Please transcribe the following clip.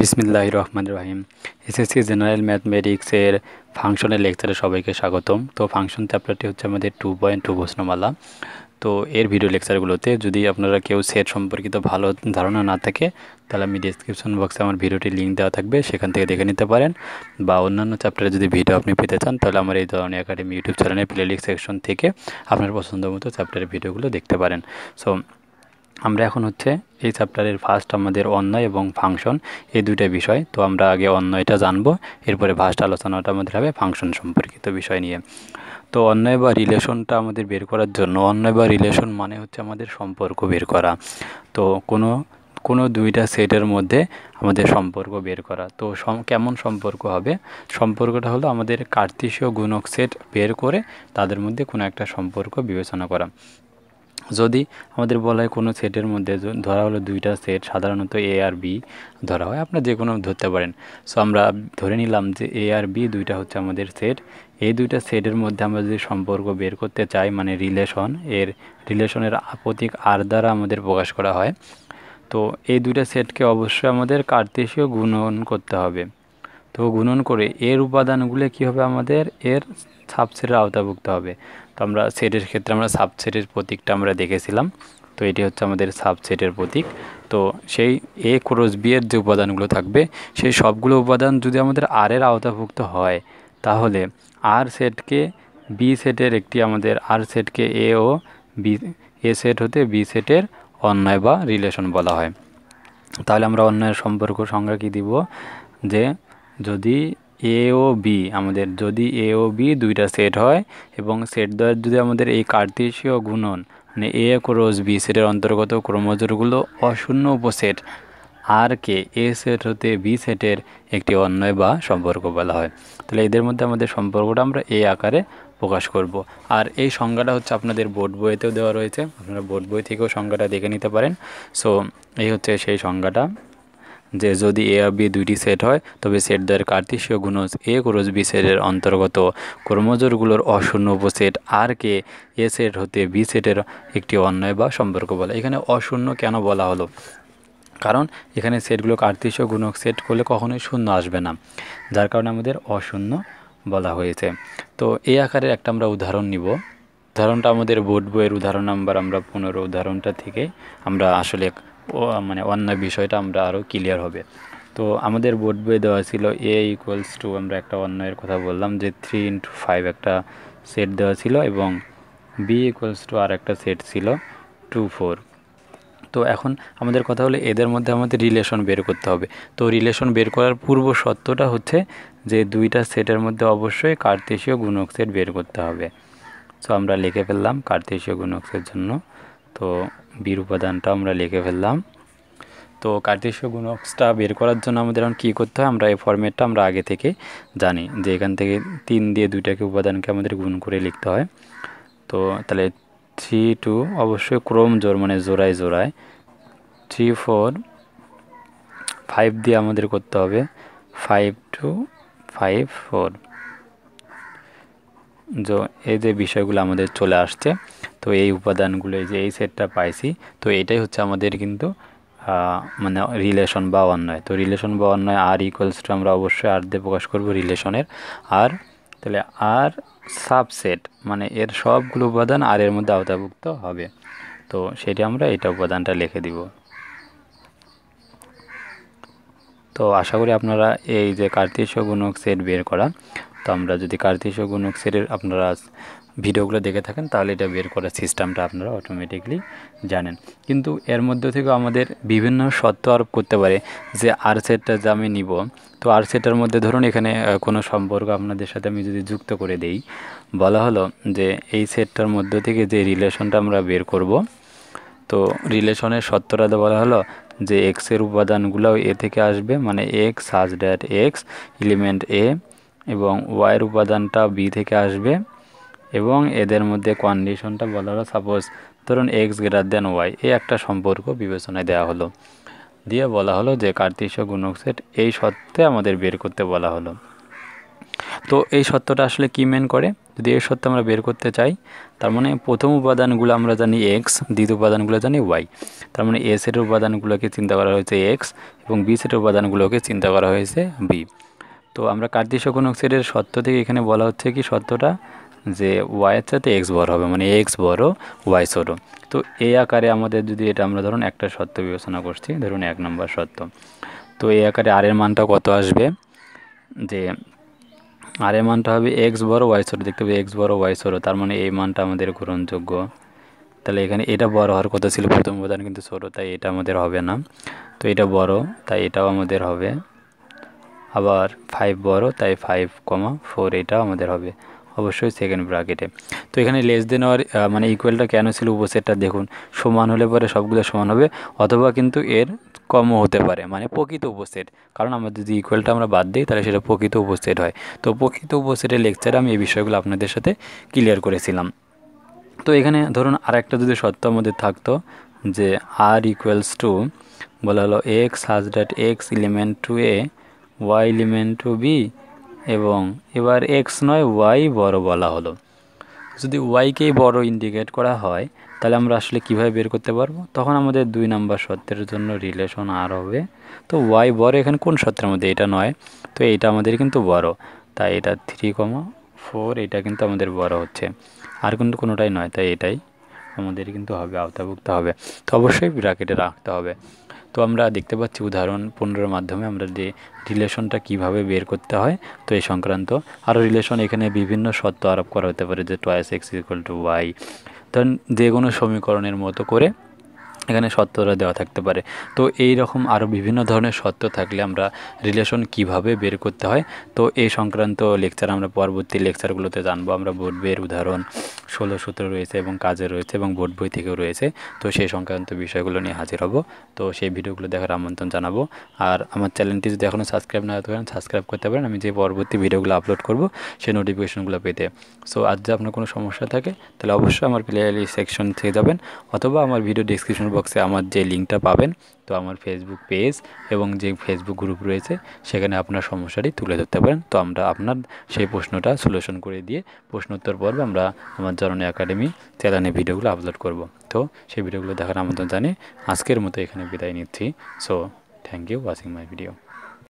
বিসমিল্লাহ রহমান রহিম এসএসসি জেনারেল ম্যাথমেটিক্সের ফাংশনের লেকচারে সবাইকে স্বাগতম তো ফাংশন চ্যাপ্টারটি হচ্ছে আমাদের টু পয়েন্ট টু প্রশ্নমালা তো এর ভিডিও লেকচারগুলোতে যদি আপনারা কেউ সেট সম্পর্কিত ভালো ধারণা না থাকে তাহলে আমি ডিসক্রিপশন বক্সে আমার ভিডিওটির লিঙ্ক দেওয়া থাকবে সেখান থেকে দেখে নিতে পারেন বা অন্যান্য চ্যাপ্টারে যদি ভিডিও আপনি পেতে চান তাহলে আমার এই ধরনের একাডেমি ইউটিউব চ্যানেলের প্লেলিস্ট সেকশন থেকে আপনার পছন্দ মতো চ্যাপ্টারের ভিডিওগুলো দেখতে পারেন সো আমরা এখন হচ্ছে এই চ্যাপ্টারের ফার্স্ট আমাদের অন্যয় এবং ফাংশন এই দুইটা বিষয় তো আমরা আগে অন্যয়টা জানবো এরপরে ফার্স্ট আলোচনাটা আমাদের হবে ফাংশন সম্পর্কিত বিষয় নিয়ে তো অন্যয় বা রিলেশনটা আমাদের বের করার জন্য অন্যয় বা রিলেশন মানে হচ্ছে আমাদের সম্পর্ক বের করা তো কোনো কোনো দুইটা সেটের মধ্যে আমাদের সম্পর্ক বের করা তো কেমন সম্পর্ক হবে সম্পর্কটা হলো আমাদের কার্তিসীয় গুণক সেট বের করে তাদের মধ্যে কোনো একটা সম্পর্ক বিবেচনা করা যদি আমাদের বলা হয় কোনো সেটের মধ্যে ধরা হলো দুইটা সেট সাধারণত এ আর বি ধরা হয় আপনারা যে কোনো ধরতে পারেন সো আমরা ধরে নিলাম যে এ আর বি দুইটা হচ্ছে আমাদের সেট এই দুইটা সেটের মধ্যে আমরা যদি সম্পর্ক বের করতে চাই মানে রিলেশন এর রিলেশনের প্রতীক আর দ্বারা আমাদের প্রকাশ করা হয় তো এই দুইটা সেটকে অবশ্যই আমাদের কার্তেশীয় গুণন করতে হবে তো গুণন করে এর উপাদানগুলো কী হবে আমাদের এর সাবসেটের আওতাভুক্ত হবে তো আমরা সেটের ক্ষেত্রে আমরা সাবসেটের প্রতীকটা আমরা দেখেছিলাম তো এটি হচ্ছে আমাদের সাবসেটের প্রতীক তো সেই এ ক্রোস বি এর যে উপাদানগুলো থাকবে সেই সবগুলো উপাদান যদি আমাদের আর এর আওতাভুক্ত হয় তাহলে আর সেটকে বি সেটের একটি আমাদের আর সেটকে এ ও বি এ সেট হতে বি সেটের অন্যায় বা রিলেশন বলা হয় তাহলে আমরা অন্যায়ের সম্পর্ক সংজ্ঞা কী দিব যে যদি এ ও বি আমাদের যদি এ ও বি দুইটা সেট হয় এবং সেট দ্বয়ের যদি আমাদের এই কার্তিসীয় গুণন মানে এ ক্রস বি সেটের অন্তর্গত ক্রমজোরগুলো অশূন্য উপসেট আর কে এ সেট হতে বি সেটের একটি অন্যয় বা সম্পর্ক বলা হয় তাহলে এদের মধ্যে আমাদের সম্পর্কটা আমরা এ আকারে প্রকাশ করব আর এই সংজ্ঞাটা হচ্ছে আপনাদের বোর্ড বইতেও দেওয়া রয়েছে আপনারা বোর্ড বই থেকেও সংজ্ঞাটা দেখে নিতে পারেন সো এই হচ্ছে সেই সংজ্ঞাটা যে যদি এ আর বি দুইটি সেট হয় তবে সেট দ্বয়ের কার্তিসীয় গুণজ এ ক্রোজ বি সেটের অন্তর্গত ক্রমজোরগুলোর অশূন্য উপসেট আর কে এ সেট হতে বি সেটের একটি অন্যয় বা সম্পর্ক বলে এখানে অশূন্য কেন বলা হলো কারণ এখানে সেটগুলো কার্তিসীয় গুণক সেট করলে কখনোই শূন্য আসবে না যার কারণে আমাদের অশূন্য বলা হয়েছে তো এই আকারের একটা আমরা উদাহরণ নিব উদাহরণটা আমাদের বোর্ড বইয়ের উদাহরণ নাম্বার আমরা পনেরো উদাহরণটা থেকে আমরা আসলে ও মানে অন্য বিষয়টা আমরা আরও ক্লিয়ার হবে তো আমাদের বোর্ড বই দেওয়া ছিল এ ইকুয়ালস টু আমরা একটা অন্যের কথা বললাম যে থ্রি ইন্টু ফাইভ একটা সেট দেওয়া ছিল এবং বি ইকুয়ালস টু আর একটা সেট ছিল টু ফোর তো এখন আমাদের কথা হলো এদের মধ্যে আমাদের রিলেশন বের করতে হবে তো রিলেশন বের করার পূর্ব সত্যটা হচ্ছে যে দুইটা সেটের মধ্যে অবশ্যই কার্তেশীয় গুণক সেট বের করতে হবে সো আমরা লিখে ফেললাম কার্তেশীয় গুণক সেটের জন্য তো বীর উপাদানটা আমরা লিখে ফেললাম তো কার্দেশ্য গুণকটা বের করার জন্য আমাদের এখন কী করতে হয় আমরা এই ফর্মেটটা আমরা আগে থেকে জানি যে এখান থেকে তিন দিয়ে দুইটাকে উপাদানকে আমাদের গুণ করে লিখতে হয় তো তাহলে থ্রি টু অবশ্যই ক্রম জোর মানে জোড়ায় জোড়ায় থ্রি ফোর ফাইভ দিয়ে আমাদের করতে হবে ফাইভ টু ফাইভ ফোর যে এই যে বিষয়গুলো আমাদের চলে আসছে তো এই উপাদানগুলো যে এই সেটটা পাইছি তো এটাই হচ্ছে আমাদের কিন্তু মানে রিলেশন বা অন্যয় তো রিলেশন বা অন্যয় আর ইকুয়ালস টু আমরা অবশ্যই আর দিয়ে প্রকাশ করব রিলেশনের আর তাহলে আর সাবসেট মানে এর সবগুলো উপাদান আর এর মধ্যে আওতাভুক্ত হবে তো সেটি আমরা এটা উপাদানটা লিখে দিব তো আশা করি আপনারা এই যে কার্তিক গুণক সেট বের করা তো আমরা যদি কার্তিক গুণক সেটের আপনারা ভিডিওগুলো দেখে থাকেন তাহলে এটা বের করার সিস্টেমটা আপনারা অটোমেটিকলি জানেন কিন্তু এর মধ্যে থেকেও আমাদের বিভিন্ন শর্ত আরোপ করতে পারে যে আর সেটটা যে আমি নিব তো আর সেটার মধ্যে ধরুন এখানে কোনো সম্পর্ক আপনাদের সাথে আমি যদি যুক্ত করে দেই বলা হলো যে এই সেটটার মধ্য থেকে যে রিলেশনটা আমরা বের করব তো রিলেশনের তো বলা হলো যে এক্সের উপাদানগুলো এ থেকে আসবে মানে এক্স সাজ ড্যাট এক্স এলিমেন্ট এ এবং ওয়াইয়ের উপাদানটা বি থেকে আসবে এবং এদের মধ্যে কন্ডিশনটা বলা হলো সাপোজ ধরুন এক্স গ্রেটার দেন ওয়াই এই একটা সম্পর্ক বিবেচনায় দেওয়া হলো দিয়ে বলা হলো যে কার্তিস্য গুণক সেট এই সত্ত্বে আমাদের বের করতে বলা হলো তো এই সত্যটা আসলে কী মেন করে যদি এই সত্য আমরা বের করতে চাই তার মানে প্রথম উপাদানগুলো আমরা জানি এক্স দ্বিতীয় উপাদানগুলো জানি ওয়াই তার মানে এ সেটের উপাদানগুলোকে চিন্তা করা হয়েছে এক্স এবং বি সেটের উপাদানগুলোকে চিন্তা করা হয়েছে বি তো আমরা কার্তিস্য গুণক সেটের সত্য থেকে এখানে বলা হচ্ছে কি সত্যটা যে ওয়াইয়ের সাথে এক্স বড় হবে মানে এক্স বড় ওয়াই ছোটো তো এই আকারে আমাদের যদি এটা আমরা ধরুন একটা সত্য বিবেচনা করছি ধরুন এক নম্বর সত্য তো এই আকারে আর এর মানটা কত আসবে যে আর এর মানটা হবে এক্স বড় ওয়াই ছোটো দেখতে হবে এক্স বড় ওয়াই ছোটো তার মানে এই মানটা আমাদের গ্রহণযোগ্য তাহলে এখানে এটা বড় হওয়ার কথা ছিল প্রথম উপাদান কিন্তু ছোটো তাই এটা আমাদের হবে না তো এটা বড় তাই এটাও আমাদের হবে আবার ফাইভ বড় তাই ফাইভ কমা ফোর এটাও আমাদের হবে অবশ্যই সেকেন্ড ব্রাকেটে তো এখানে লেস দেন আর মানে ইকুয়ালটা কেন ছিল উপসেটটা দেখুন সমান হলে পরে সবগুলো সমান হবে অথবা কিন্তু এর কমও হতে পারে মানে প্রকৃত উপসেট কারণ আমরা যদি ইকুয়ালটা আমরা বাদ দিই তাহলে সেটা প্রকৃত উপসেট হয় তো প্রকৃত উপসেটের লেকচারে আমি এই বিষয়গুলো আপনাদের সাথে ক্লিয়ার করেছিলাম তো এখানে ধরুন আরেকটা যদি সত্য আমাদের থাকতো যে আর ইকুয়ালস টু বলা হলো x has that x element to A y element to B এবং এবার এক্স নয় ওয়াই বড় বলা হলো যদি ওয়াইকেই বড় ইন্ডিকেট করা হয় তাহলে আমরা আসলে কিভাবে বের করতে পারবো তখন আমাদের দুই নাম্বার সত্যের জন্য রিলেশন আর হবে তো ওয়াই বড় এখানে কোন সত্যের মধ্যে এটা নয় তো এটা আমাদের কিন্তু বড় তাই এটা থ্রি কমা ফোর এটা কিন্তু আমাদের বড় হচ্ছে আর কিন্তু কোনোটাই নয় তাই এটাই আমাদের কিন্তু হবে আওতাভুক্ত হবে তো অবশ্যই ব্র্যাকেটে রাখতে হবে তো আমরা দেখতে পাচ্ছি উদাহরণ পনেরোর মাধ্যমে আমরা যে রিলেশনটা কিভাবে বের করতে হয় তো এই সংক্রান্ত আরও রিলেশন এখানে বিভিন্ন শর্ত আরোপ করা হতে পারে যে টয়েস এক্স ইকুয়াল টু ওয়াই ধরেন যে কোনো সমীকরণের মতো করে এখানে সত্যরা দেওয়া থাকতে পারে তো এই রকম আরও বিভিন্ন ধরনের সত্য থাকলে আমরা রিলেশন কিভাবে বের করতে হয় তো এই সংক্রান্ত লেকচার আমরা পরবর্তী লেকচারগুলোতে জানবো আমরা বোর্ড বইয়ের উদাহরণ ষোলো সূত্র রয়েছে এবং কাজে রয়েছে এবং বোর্ড বই থেকেও রয়েছে তো সেই সংক্রান্ত বিষয়গুলো নিয়ে হাজির হব তো সেই ভিডিওগুলো দেখার আমন্ত্রণ জানাবো আর আমার চ্যানেলটি যদি এখনও সাবস্ক্রাইব না করেন সাবস্ক্রাইব করতে পারেন আমি যে পরবর্তী ভিডিওগুলো আপলোড করব সেই নোটিফিকেশনগুলো পেতে সো আজ যদি আপনার কোনো সমস্যা থাকে তাহলে অবশ্যই আমার প্লেয়ারি সেকশন থেকে যাবেন অথবা আমার ভিডিও ডিসক্রিপশন বক্সে আমার যে লিঙ্কটা পাবেন তো আমার ফেসবুক পেজ এবং যে ফেসবুক গ্রুপ রয়েছে সেখানে আপনার সমস্যাটি তুলে ধরতে পারেন তো আমরা আপনার সেই প্রশ্নটা সলিউশন করে দিয়ে প্রশ্নোত্তর পর্বে আমরা আমার জননী একাডেমি চ্যানেলে ভিডিওগুলো আপলোড করব তো সেই ভিডিওগুলো দেখার আমন্ত্রণ জানিয়ে আজকের মতো এখানে বিদায় নিচ্ছি so thank you watching my video